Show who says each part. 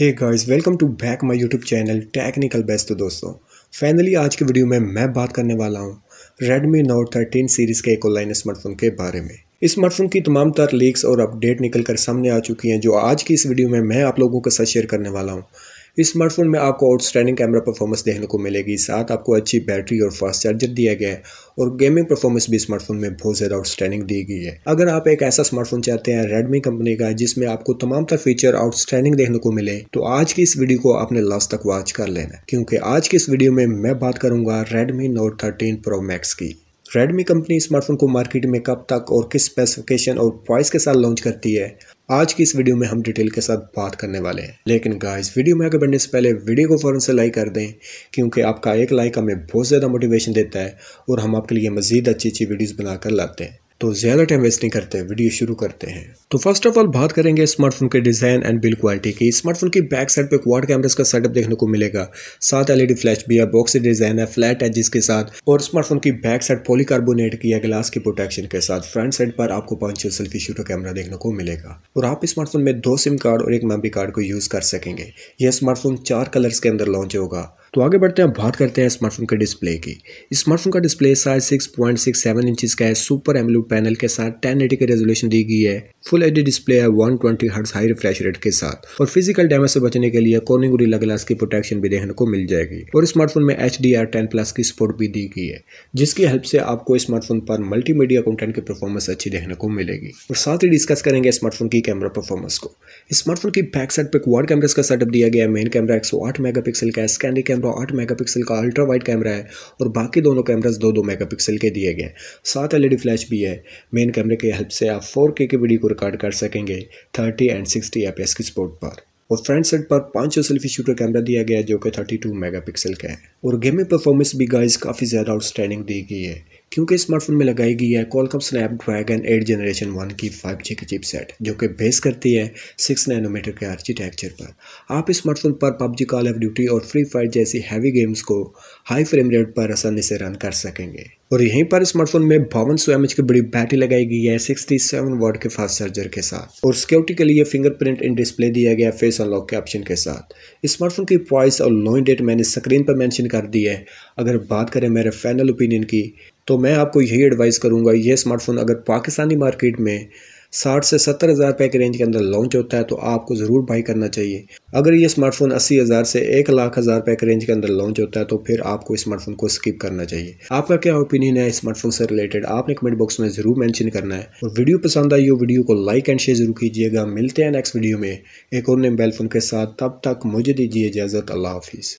Speaker 1: hey guys welcome to back my YouTube channel Technical Best तो दोस्तों finally आज के वीडियो में मैं बात करने वाला हूँ Redmi Note 13 सीरीज़ के एक ऑनलाइन स्मार्टफोन के बारे में इस स्मार्टफोन की तमाम तर लीक्स और अपडेट निकल कर सामने आ चुकी हैं जो आज की इस वीडियो में मैं आप लोगों के साथ शेयर करने वाला हूँ इस स्मार्टफोन में आपको आउटस्टैंडिंग कैमरा परफॉर्मेंस देखने को मिलेगी साथ आपको अच्छी बैटरी और फास्ट चार्जर दिया गया है और गेमिंग परफॉर्मेंस भी स्मार्टफोन में बहुत ज़्यादा आउटस्टैंडिंग दी गई है अगर आप एक ऐसा स्मार्टफोन चाहते हैं रेडमी कंपनी का जिसमें आपको तमाम तरह फीचर आउटस्टैंडिंग देखने को मिले तो आज की इस वीडियो को आपने लास्ट तक वॉच कर लेना क्योंकि आज की इस वीडियो में मैं बात करूंगा Redmi Note thirteen Pro Max की रेडमी कंपनी स्मार्टफोन को मार्केट में कब तक और किस स्पेसिफिकेशन और प्राइस के साथ लॉन्च करती है आज की इस वीडियो में हम डिटेल के साथ बात करने वाले हैं लेकिन गाइस वीडियो में आगे बढ़ने से पहले वीडियो को फ़ौरन से लाइक कर दें क्योंकि आपका एक लाइक हमें बहुत ज़्यादा मोटिवेशन देता है और हम आपके लिए मज़ीद अच्छी अच्छी वीडियोज़ बनाकर लाते हैं तो ज़्यादा टाइम वेस्ट नहीं करते वीडियो शुरू करते हैं तो फर्स्ट ऑफ ऑल बात करेंगे स्मार्टफोन के डिज़ाइन एंड बिल्ड क्वालिटी की स्मार्टफोन की बैक साइड पे क्वाड कैमरास का सेटअप देखने को मिलेगा साथ एलईडी फ्लैश भी है बॉक्स डिज़ाइन है फ्लैट एजिस के साथ और स्मार्टफोन की बैक साइड पॉलीकार्बोनेट की है ग्लास की प्रोटेक्शन के साथ फ्रंट साइड पर आपको पाँच छः सेल्फी शूटर कैमरा देखने को मिलेगा और आप स्मार्टफोन में दो सिम कार्ड और एक मेमरी कार्ड को यूज़ कर सकेंगे यह स्मार्टफोन चार कलर्स के अंदर लॉन्च होगा तो आगे बढ़ते हैं बात करते हैं स्मार्टफोन के डिस्प्ले की स्मार्टफोन का display size six point seven inches का है सुपर एमलू पैनल के साथ टेन एटी की रेजोल्यूशन दी गई है फुल एच डिस्प्ले है one twenty high refresh rate के साथ और फिजिकल डैमेज से बचने के लिए कॉर्निंग गोरिल्ला ग्लास की प्रोटेक्शन भी देखने को मिल जाएगी और स्मार्टफोन में H D R ten plus की सपोर्ट भी दी गई है जिसकी हेल्प से आपको स्मार्टफोन पर मल्टीमीडिया कंटेंट की परफॉर्मेंस अच्छी देखने को मिलेगी और साथ ही डिस्कस करेंगे स्मार्टफोन की कैमरा परफॉर्मेंस को स्मार्टफोन की बैक साइड पर वार्ड कैमरे का सेटअप दिया गया मेन कैमरा एक सौ आठ मेगा पिक्सल का स्कैनिंग आठ मेगापिक्सल का अल्ट्रा वाइड कैमरा है और बाकी दोनों कैमराज दो दो मेगापिक्सल के दिए गए सात साथ एलईडी फ्लैश भी है मेन कैमरे की हेल्प से आप फोर के वीडियो को रिकॉर्ड कर सकेंगे थर्टी एंड सिक्सटी एफ की स्पोर्ट पर और फ्रंट सेट पर सौ सेल्फी शूटर कैमरा दिया गया है जो कि 32 मेगापिक्सल का है और गेमिंग परफॉर्मेंस भी गाइस काफ़ी ज़्यादा आउटस्टैंडिंग दी गई है क्योंकि स्मार्टफोन में लगाई गई है Qualcomm Snapdragon eight generation one की फाइव जी की चिपसेट जो कि बेस करती है सिक्स नैनोमीटर के आर्किटेक्चर पर आप स्मार्टफोन पर पबजी कॉल ऑफ ड्यूटी और फ्री फायर जैसी हैवी गेम्स को हाई फ्रेम रेट पर आसानी से रन कर सकेंगे और यहीं पर स्मार्टफोन में बावन सौ एम की बड़ी बैटरी लगाई गई है सिक्सटी सेवन वॉट के फास्ट चार्जर के साथ और सिक्योरिटी के लिए फिंगरप्रिंट इन डिस्प्ले दिया गया फेस अनलॉक के ऑप्शन के साथ स्मार्टफोन की प्राइस और लॉन्च डेट मैंने स्क्रीन पर मेंशन कर दी है अगर बात करें मेरे फाइनल ओपिनियन की तो मैं आपको यही एडवाइस करूँगा ये स्मार्टफ़ोन अगर पाकिस्तानी मार्केट में साठ से सत्तर हज़ार रुपये के रेंज के अंदर लॉन्च होता है तो आपको ज़रूर बाई करना चाहिए अगर ये स्मार्टफ़ोन अस्सी हज़ार से एक लाख हज़ार रुपये के रेंज के अंदर लॉन्च होता है तो फिर आपको स्मार्टफ़ोन को स्किप करना चाहिए आपका क्या ओपिनियन है स्मार्टफ़ोन से रिलेटेड आपने कमेंट बॉक्स में ज़रूर मैंशन करना है और वीडियो पसंद आई हो वीडियो को लाइक एंड शेयर ज़रूर कीजिएगा मिलते हैं नेक्स्ट वीडियो में एक और नए बेलफोन के साथ तब तक मुझे दीजिए इजाज़त अल्लाह हाफिज़